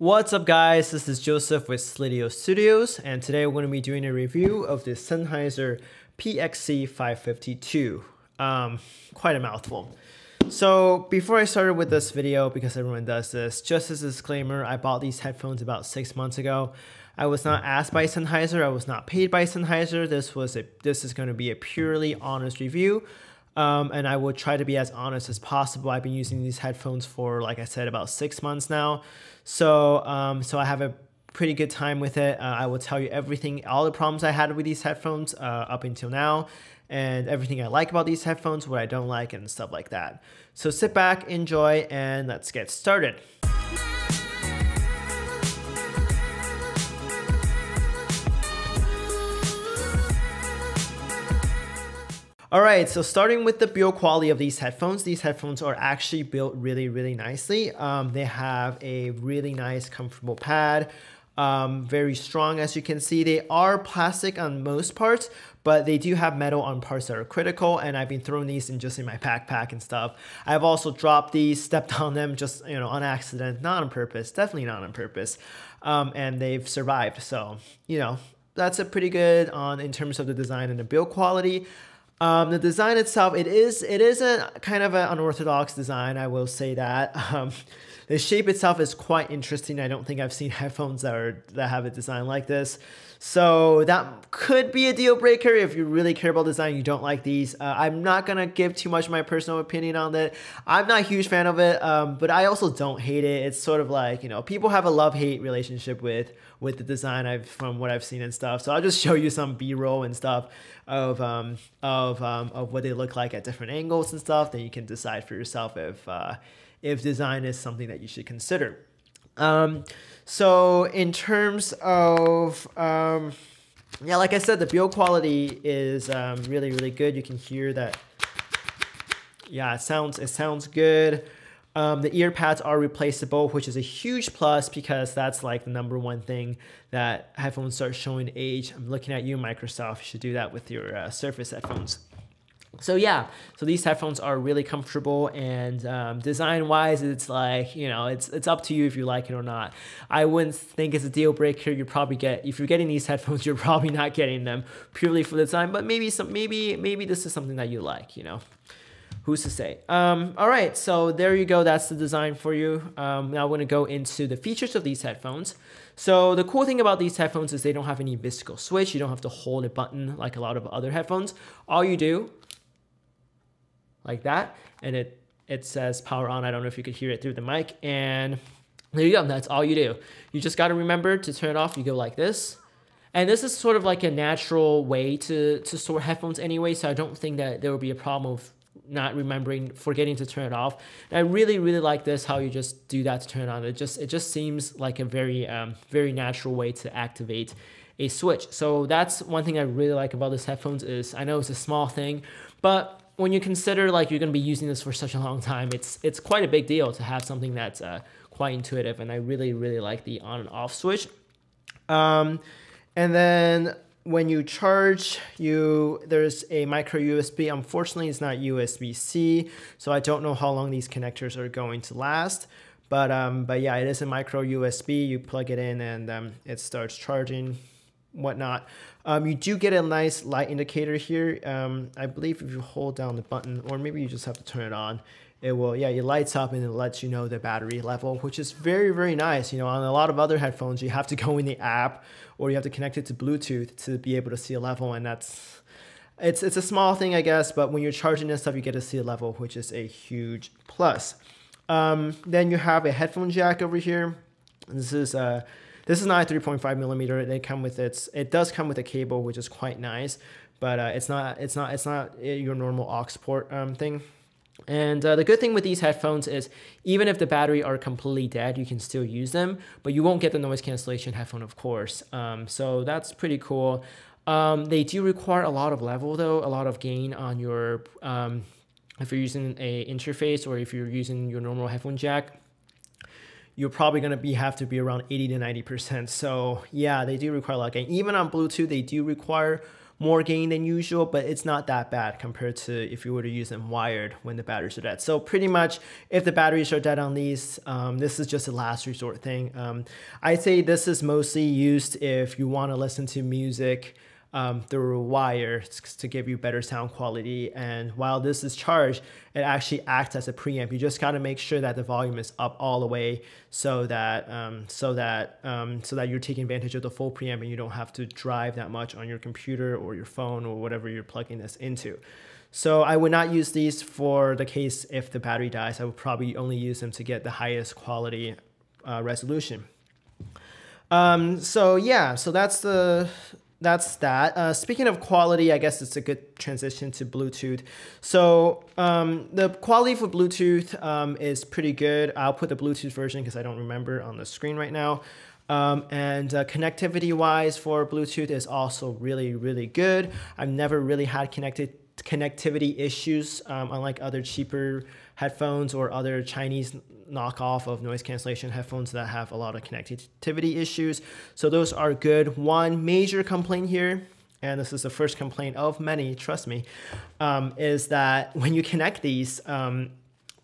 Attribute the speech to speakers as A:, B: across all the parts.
A: What's up guys, this is Joseph with Slidio Studios and today we're going to be doing a review of the Sennheiser PXC552. Um, quite a mouthful. So before I started with this video, because everyone does this, just as a disclaimer, I bought these headphones about six months ago. I was not asked by Sennheiser, I was not paid by Sennheiser. This was a, this is going to be a purely honest review um, and I will try to be as honest as possible. I've been using these headphones for, like I said, about six months now. So, um, so I have a pretty good time with it. Uh, I will tell you everything, all the problems I had with these headphones uh, up until now, and everything I like about these headphones, what I don't like, and stuff like that. So sit back, enjoy, and let's get started. All right, so starting with the build quality of these headphones, these headphones are actually built really, really nicely. Um, they have a really nice, comfortable pad. Um, very strong as you can see. They are plastic on most parts, but they do have metal on parts that are critical and I've been throwing these in just in my backpack and stuff. I've also dropped these, stepped on them just, you know, on accident, not on purpose, definitely not on purpose. Um, and they've survived. So, you know, that's a pretty good on in terms of the design and the build quality. Um, the design itself, it is it is a kind of an unorthodox design. I will say that. Um, the shape itself is quite interesting. I don't think I've seen headphones that are that have a design like this. So that could be a deal breaker if you really care about design, you don't like these. Uh, I'm not gonna give too much my personal opinion on that. I'm not a huge fan of it, um, but I also don't hate it. It's sort of like, you know, people have a love-hate relationship with with the design I've from what I've seen and stuff. So I'll just show you some B-roll and stuff of um, of um, of what they look like at different angles and stuff. Then you can decide for yourself if uh, if design is something that you should consider. Um, so in terms of um, yeah, like I said, the build quality is um, really really good. You can hear that. Yeah, it sounds it sounds good. Um, the ear pads are replaceable, which is a huge plus because that's like the number one thing that headphones start showing age. I'm looking at you, Microsoft. You should do that with your uh, Surface headphones. So yeah, so these headphones are really comfortable and um, design wise, it's like you know, it's it's up to you if you like it or not. I wouldn't think it's a deal breaker. You probably get if you're getting these headphones, you're probably not getting them purely for the design, but maybe some maybe maybe this is something that you like, you know. Who's to say? Um, all right, so there you go. That's the design for you. Um, now we're gonna go into the features of these headphones. So the cool thing about these headphones is they don't have any physical switch. You don't have to hold a button like a lot of other headphones. All you do like that. And it, it says power on. I don't know if you could hear it through the mic. And there you go. That's all you do. You just got to remember to turn it off. You go like this. And this is sort of like a natural way to, to store headphones anyway. So I don't think that there will be a problem of not remembering, forgetting to turn it off. And I really, really like this, how you just do that to turn it on. It just, it just seems like a very, um, very natural way to activate a switch. So that's one thing I really like about this headphones is I know it's a small thing, but when you consider like you're going to be using this for such a long time, it's it's quite a big deal to have something that's uh, quite intuitive. And I really really like the on and off switch. Um, and then when you charge, you there's a micro USB. Unfortunately, it's not USB C, so I don't know how long these connectors are going to last. But um, but yeah, it is a micro USB. You plug it in and um, it starts charging, whatnot. Um, you do get a nice light indicator here. Um, I believe if you hold down the button or maybe you just have to turn it on, it will, yeah, it lights up and it lets you know the battery level, which is very, very nice. You know, on a lot of other headphones, you have to go in the app or you have to connect it to Bluetooth to be able to see a level. And that's, it's, it's a small thing, I guess, but when you're charging and stuff, you get to see a level, which is a huge plus. Um, then you have a headphone jack over here. This is a, uh, this is not a 3.5 millimeter. They come with its. It does come with a cable, which is quite nice, but uh, it's not. It's not. It's not your normal aux port um, thing. And uh, the good thing with these headphones is even if the battery are completely dead, you can still use them, but you won't get the noise cancellation headphone, of course. Um, so that's pretty cool. Um, they do require a lot of level though, a lot of gain on your, um, if you're using a interface or if you're using your normal headphone jack you're probably going to be have to be around 80 to 90%. So yeah, they do require a lot of gain. Even on Bluetooth, they do require more gain than usual, but it's not that bad compared to if you were to use them wired when the batteries are dead. So pretty much if the batteries are dead on these, um, this is just a last resort thing. Um, I'd say this is mostly used if you want to listen to music, um, through a wire to give you better sound quality. And while this is charged, it actually acts as a preamp. You just gotta make sure that the volume is up all the way so that um, so that um, so that you're taking advantage of the full preamp and you don't have to drive that much on your computer or your phone or whatever you're plugging this into. So I would not use these for the case if the battery dies. I would probably only use them to get the highest quality uh, resolution. Um, so yeah, so that's the that's that. Uh, speaking of quality, I guess it's a good transition to Bluetooth. So um, the quality for Bluetooth um, is pretty good. I'll put the Bluetooth version because I don't remember on the screen right now. Um, and uh, connectivity wise for Bluetooth is also really, really good. I've never really had connected connectivity issues, um, unlike other cheaper headphones or other Chinese knockoff of noise cancellation headphones that have a lot of connectivity issues. So those are good. One major complaint here, and this is the first complaint of many, trust me, um, is that when you connect these, um,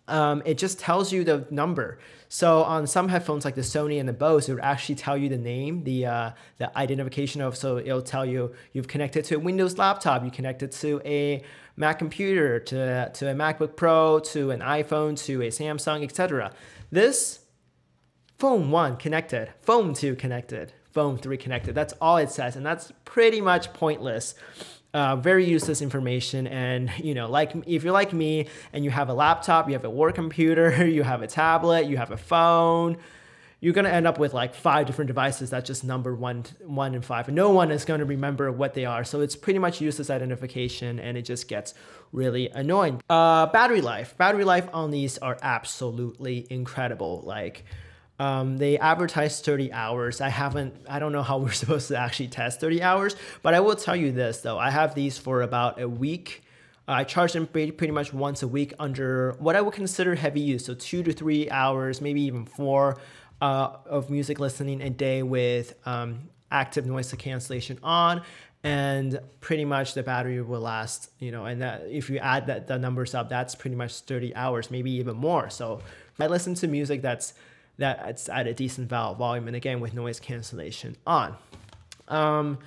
A: um, it just tells you the number. So on some headphones like the Sony and the Bose, it would actually tell you the name, the uh, the identification of. So it'll tell you you've connected to a Windows laptop, you connected to a Mac computer, to to a MacBook Pro, to an iPhone, to a Samsung, etc. This phone one connected, phone two connected, phone three connected. That's all it says, and that's pretty much pointless. Uh, very useless information. And, you know, like if you're like me and you have a laptop, you have a work computer, you have a tablet, you have a phone, you're going to end up with like five different devices that's just number one one and five and no one is going to remember what they are so it's pretty much useless identification and it just gets really annoying uh, battery life battery life on these are absolutely incredible like um, they advertise 30 hours. I haven't, I don't know how we're supposed to actually test 30 hours, but I will tell you this though. I have these for about a week. I charge them pretty, much once a week under what I would consider heavy use. So two to three hours, maybe even four uh, of music listening a day with um, active noise cancellation on and pretty much the battery will last you know and that, if you add that the numbers up that's pretty much 30 hours maybe even more so i listen to music that's that's at a decent volume and again with noise cancellation on. Um,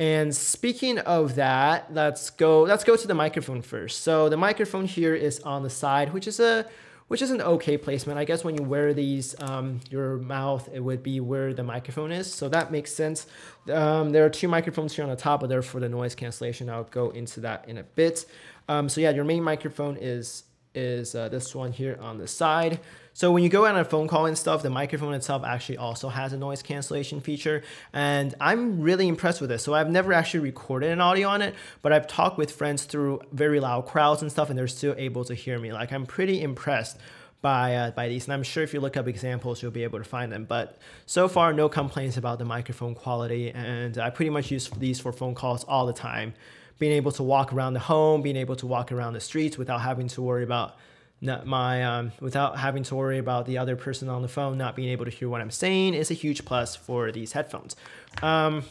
A: and speaking of that, let's go let's go to the microphone first. So the microphone here is on the side, which is a which is an okay placement. I guess when you wear these, um, your mouth, it would be where the microphone is. So that makes sense. Um, there are two microphones here on the top, but they're for the noise cancellation. I'll go into that in a bit. Um, so yeah, your main microphone is is uh, this one here on the side. So when you go on a phone call and stuff, the microphone itself actually also has a noise cancellation feature. And I'm really impressed with this. So I've never actually recorded an audio on it, but I've talked with friends through very loud crowds and stuff, and they're still able to hear me. Like I'm pretty impressed by, uh, by these. And I'm sure if you look up examples, you'll be able to find them. But so far, no complaints about the microphone quality. And I pretty much use these for phone calls all the time being able to walk around the home, being able to walk around the streets without having to worry about my um, without having to worry about the other person on the phone not being able to hear what I'm saying is a huge plus for these headphones. Um,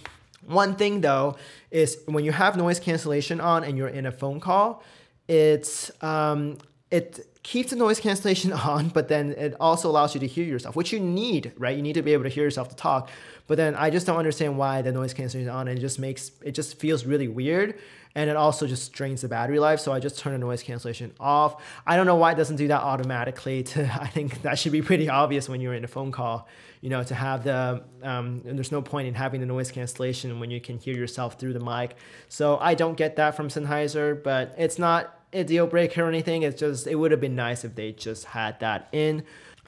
A: one thing though is when you have noise cancellation on and you're in a phone call, it's um, it keeps the noise cancellation on, but then it also allows you to hear yourself, which you need, right? You need to be able to hear yourself to talk. But then I just don't understand why the noise cancellation is on. And it just makes, it just feels really weird. And it also just drains the battery life. So I just turn the noise cancellation off. I don't know why it doesn't do that automatically. To, I think that should be pretty obvious when you're in a phone call, you know, to have the, um, there's no point in having the noise cancellation when you can hear yourself through the mic. So I don't get that from Sennheiser, but it's not a deal breaker or anything. It's just, it would have been nice if they just had that in.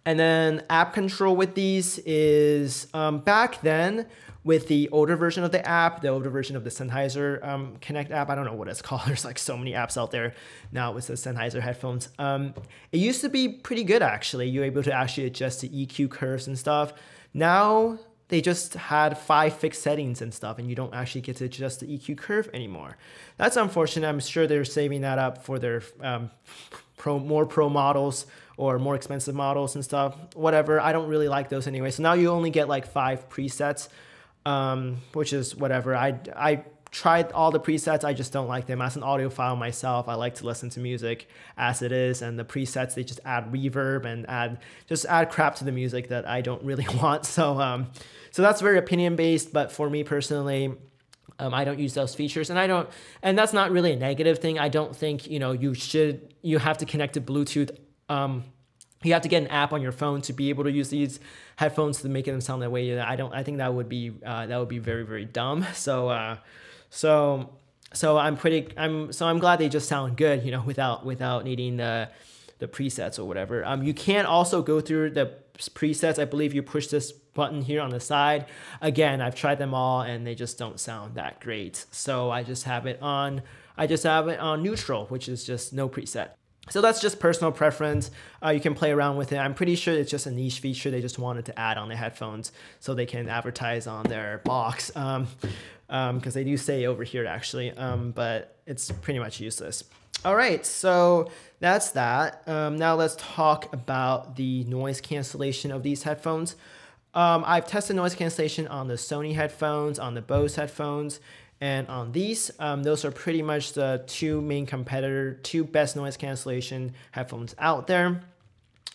A: And then app control with these is um, back then with the older version of the app, the older version of the Sennheiser um, Connect app. I don't know what it's called. There's like so many apps out there now with the Sennheiser headphones. Um, it used to be pretty good actually. You're able to actually adjust the EQ curves and stuff. Now they just had five fixed settings and stuff and you don't actually get to adjust the EQ curve anymore. That's unfortunate. I'm sure they're saving that up for their um, pro, more pro models or more expensive models and stuff, whatever. I don't really like those anyway. So now you only get like five presets, um, which is whatever. I, I tried all the presets. I just don't like them. As an audiophile myself, I like to listen to music as it is, and the presets they just add reverb and add just add crap to the music that I don't really want. So um, so that's very opinion based. But for me personally. Um, I don't use those features, and I don't, and that's not really a negative thing. I don't think you know you should you have to connect to Bluetooth. Um, you have to get an app on your phone to be able to use these headphones to make them sound that way. I don't. I think that would be uh, that would be very very dumb. So. Uh, so so I'm pretty I'm so I'm glad they just sound good, you know, without without needing the the presets or whatever. Um, you can also go through the presets. I believe you push this button here on the side. Again, I've tried them all and they just don't sound that great. So I just have it on I just have it on neutral, which is just no preset. So that's just personal preference. Uh, you can play around with it. I'm pretty sure it's just a niche feature they just wanted to add on the headphones so they can advertise on their box. Um, because um, they do say over here actually, um, but it's pretty much useless. All right, so that's that. Um, now let's talk about the noise cancellation of these headphones. Um, I've tested noise cancellation on the Sony headphones, on the Bose headphones, and on these. Um, those are pretty much the two main competitor, two best noise cancellation headphones out there.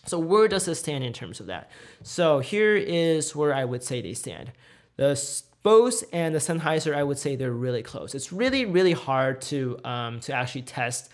A: So where does this stand in terms of that? So here is where I would say they stand. The Bose and the Sennheiser, I would say they're really close. It's really, really hard to, um, to actually test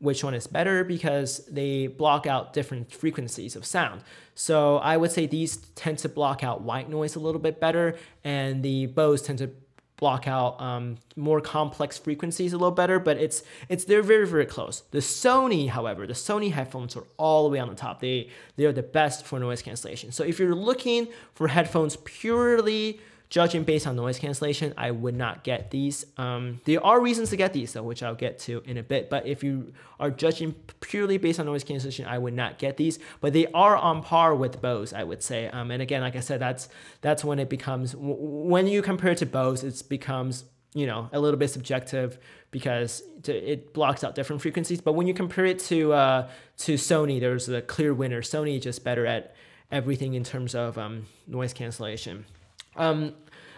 A: which one is better because they block out different frequencies of sound. So I would say these tend to block out white noise a little bit better, and the Bose tend to block out um, more complex frequencies a little better, but it's it's they're very very close. The Sony, however, the Sony headphones are all the way on the top. They they are the best for noise cancellation. So if you're looking for headphones purely Judging based on noise cancellation, I would not get these. Um, there are reasons to get these though, which I'll get to in a bit. But if you are judging purely based on noise cancellation, I would not get these. But they are on par with Bose, I would say. Um, and again, like I said, that's that's when it becomes when you compare to Bose, it becomes you know a little bit subjective because it blocks out different frequencies. But when you compare it to uh, to Sony, there's a clear winner. Sony just better at everything in terms of um, noise cancellation. Um,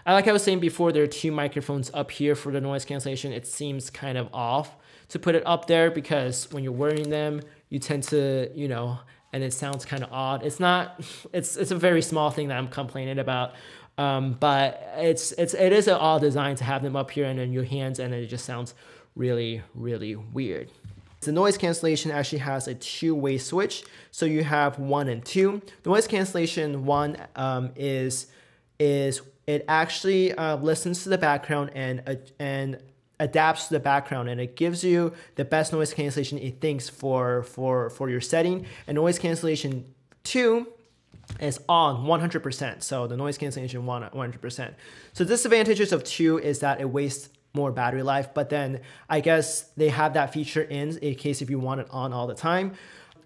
A: like I was saying before, there are two microphones up here for the noise cancellation. It seems kind of off to put it up there because when you're wearing them, you tend to, you know, and it sounds kind of odd. It's not, it's, it's a very small thing that I'm complaining about. Um, but it's, it's, it is an odd design to have them up here and in your hands and it just sounds really, really weird. The noise cancellation actually has a two-way switch. So you have one and two. The noise cancellation one um, is is it actually uh, listens to the background and uh, and adapts to the background and it gives you the best noise cancellation it thinks for for for your setting and noise cancellation 2 is on 100% so the noise cancellation 100% so disadvantages of 2 is that it wastes more battery life but then i guess they have that feature in in case if you want it on all the time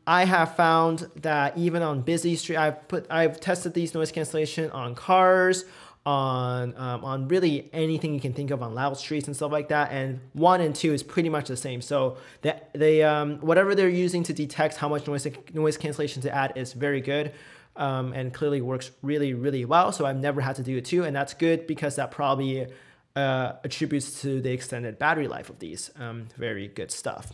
A: I have found that even on busy street, I've put I've tested these noise cancellation on cars, on um, on really anything you can think of on loud streets and stuff like that. And one and two is pretty much the same. So that they um, whatever they're using to detect how much noise noise cancellation to add is very good. Um, and clearly works really, really well. So I've never had to do it too. And that's good because that probably uh, attributes to the extended battery life of these. Um, very good stuff.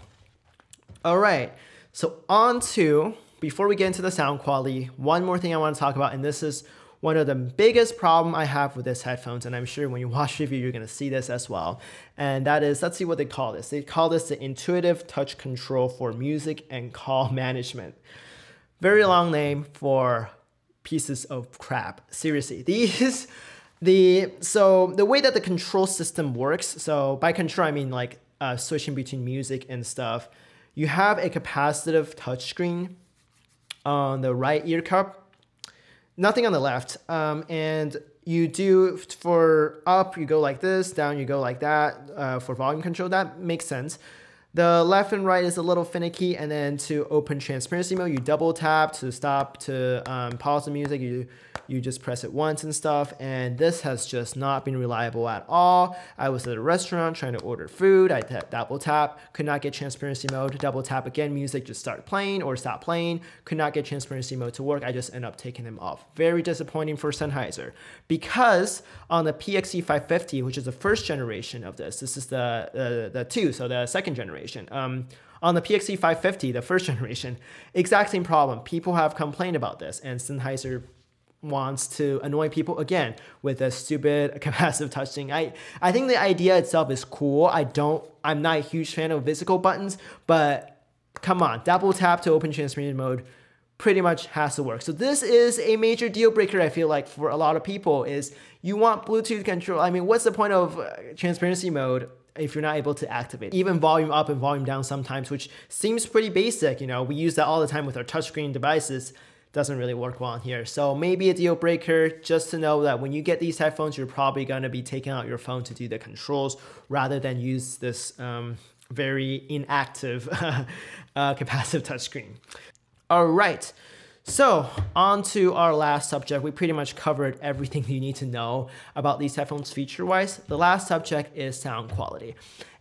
A: All right. So on to, before we get into the sound quality, one more thing I wanna talk about, and this is one of the biggest problem I have with this headphones, and I'm sure when you watch review, you're gonna see this as well. And that is, let's see what they call this. They call this the intuitive touch control for music and call management. Very long name for pieces of crap. Seriously, these, the, so the way that the control system works, so by control, I mean like uh, switching between music and stuff, you have a capacitive touchscreen on the right ear cup, nothing on the left. Um, and you do for up, you go like this, down, you go like that. Uh, for volume control, that makes sense. The left and right is a little finicky, and then to open transparency mode, you double tap to stop, to um, pause the music, you you just press it once and stuff. And this has just not been reliable at all. I was at a restaurant trying to order food. I double tap, could not get transparency mode. Double tap again, music just start playing or stop playing. Could not get transparency mode to work. I just end up taking them off. Very disappointing for Sennheiser because on the PXE550, which is the first generation of this, this is the, the two, so the second generation. Um, on the PXE550, the first generation, exact same problem. People have complained about this, and Sennheiser wants to annoy people again with a stupid capacitive touching. I, I think the idea itself is cool. I don't, I'm not a huge fan of physical buttons, but come on, double tap to open transmission mode pretty much has to work. So this is a major deal breaker, I feel like, for a lot of people is you want Bluetooth control. I mean, what's the point of uh, transparency mode if you're not able to activate. Even volume up and volume down sometimes, which seems pretty basic. You know, we use that all the time with our touchscreen devices doesn't really work well in here. So maybe a deal breaker just to know that when you get these headphones, you're probably going to be taking out your phone to do the controls rather than use this um, very inactive uh, capacitive touchscreen. All right. So, on to our last subject. We pretty much covered everything you need to know about these headphones feature wise. The last subject is sound quality.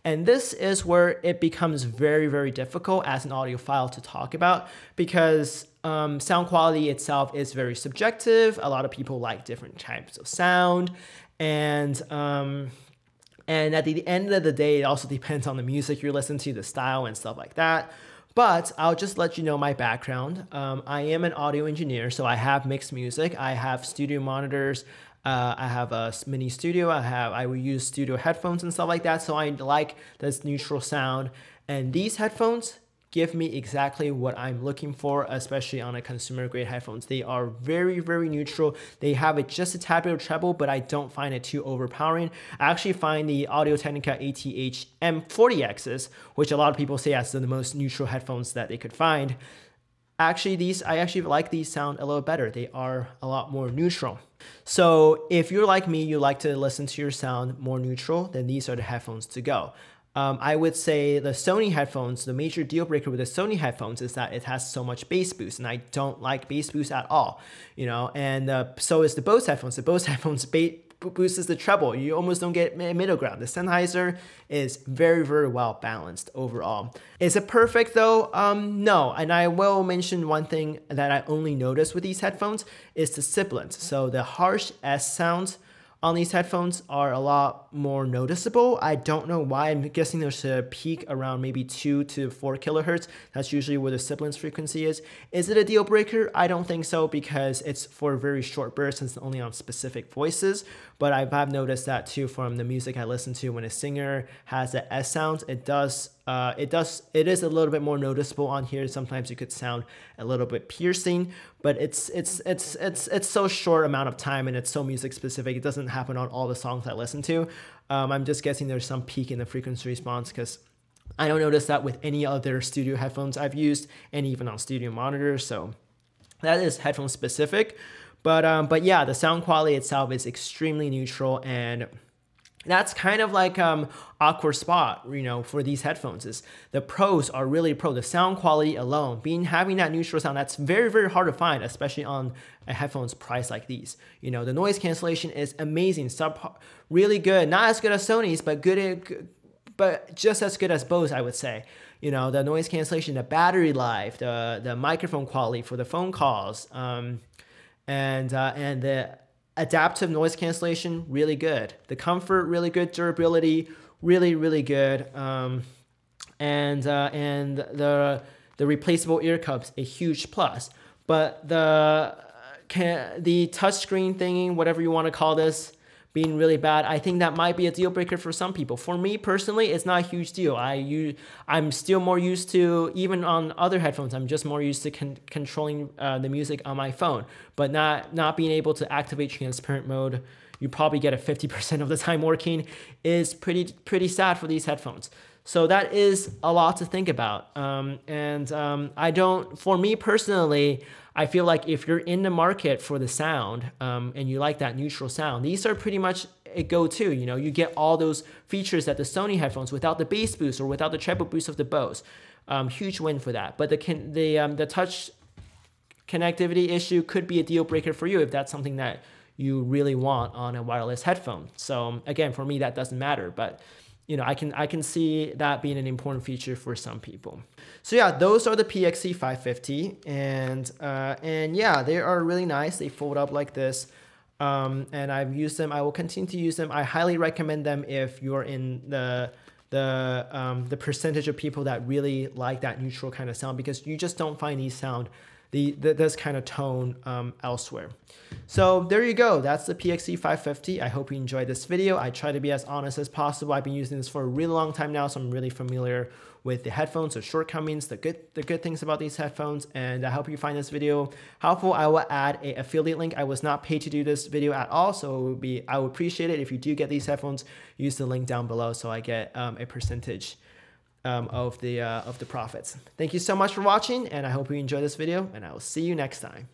A: And this is where it becomes very, very difficult as an audiophile to talk about because um, sound quality itself is very subjective. A lot of people like different types of sound, and um, and at the end of the day, it also depends on the music you're listening to, the style, and stuff like that. But I'll just let you know my background. Um, I am an audio engineer, so I have mixed music. I have studio monitors. Uh, I have a mini studio. I have I will use studio headphones and stuff like that. So I like this neutral sound. And these headphones, give me exactly what I'm looking for, especially on a consumer grade headphones. They are very, very neutral. They have just a tad bit of treble, but I don't find it too overpowering. I actually find the Audio Technica ATH M40Xs, which a lot of people say as the most neutral headphones that they could find, actually these i actually like these sound a little better they are a lot more neutral so if you're like me you like to listen to your sound more neutral then these are the headphones to go um, I would say the Sony headphones, the major deal breaker with the Sony headphones is that it has so much bass boost, and I don't like bass boost at all, you know. And uh, so is the Bose headphones. The Bose headphones boosts is the treble. You almost don't get middle ground. The Sennheiser is very, very well balanced overall. Is it perfect though? Um, no. And I will mention one thing that I only noticed with these headphones is the sibilance. So the harsh S sounds on these headphones are a lot more noticeable. I don't know why. I'm guessing there's a peak around maybe 2 to 4 kilohertz. That's usually where the sibilance frequency is. Is it a deal breaker? I don't think so because it's for very short bursts and it's only on specific voices. But I have noticed that too from the music I listen to when a singer has an S sound, it does uh, it does it is a little bit more noticeable on here. Sometimes it could sound a little bit piercing, but it's it's it's it's it's so short amount of time and it's so music specific. It doesn't happen on all the songs I listen to. Um, I'm just guessing there's some peak in the frequency response because I don't notice that with any other studio headphones I've used and even on studio monitors. So that is headphone specific. But um, but yeah, the sound quality itself is extremely neutral and that's kind of like um awkward spot you know for these headphones is the pros are really pro the sound quality alone being having that neutral sound that's very very hard to find especially on a headphones price like these you know the noise cancellation is amazing sub really good not as good as sony's but good eh, but just as good as Bose, I would say. You know, the noise cancellation, the battery life, the the microphone quality for the phone calls, um, and uh, and the Adaptive noise cancellation, really good. The comfort, really good. Durability, really, really good. Um, and uh, and the the replaceable ear cups, a huge plus. But the uh, can the touchscreen thingy, whatever you want to call this, being really bad, I think that might be a deal breaker for some people. For me personally, it's not a huge deal. I use, I'm still more used to even on other headphones. I'm just more used to con- controlling uh, the music on my phone, but not not being able to activate transparent mode. You probably get a 50% of the time working is pretty pretty sad for these headphones. So that is a lot to think about. Um, and um, I don't, for me personally, I feel like if you're in the market for the sound um, and you like that neutral sound, these are pretty much a go-to. You know, you get all those features that the Sony headphones without the bass boost or without the treble boost of the Bose. Um, huge win for that. But the the um, the touch connectivity issue could be a deal breaker for you if that's something that you really want on a wireless headphone. So um, again, for me, that doesn't matter, but you know, I can I can see that being an important feature for some people. So yeah, those are the PXC 550, and uh, and yeah, they are really nice. They fold up like this, um, and I've used them. I will continue to use them. I highly recommend them if you are in the the um, the percentage of people that really like that neutral kind of sound because you just don't find these sound the, the this kind of tone um, elsewhere. So there you go. That's the PXE 550. I hope you enjoyed this video. I try to be as honest as possible. I've been using this for a really long time now, so I'm really familiar with the headphones, the shortcomings, the good the good things about these headphones, and I hope you find this video helpful. I will add a affiliate link. I was not paid to do this video at all, so it would be I would appreciate it if you do get these headphones. Use the link down below so I get um, a percentage um, of the uh, of the profits. Thank you so much for watching, and I hope you enjoyed this video, and I will see you next time.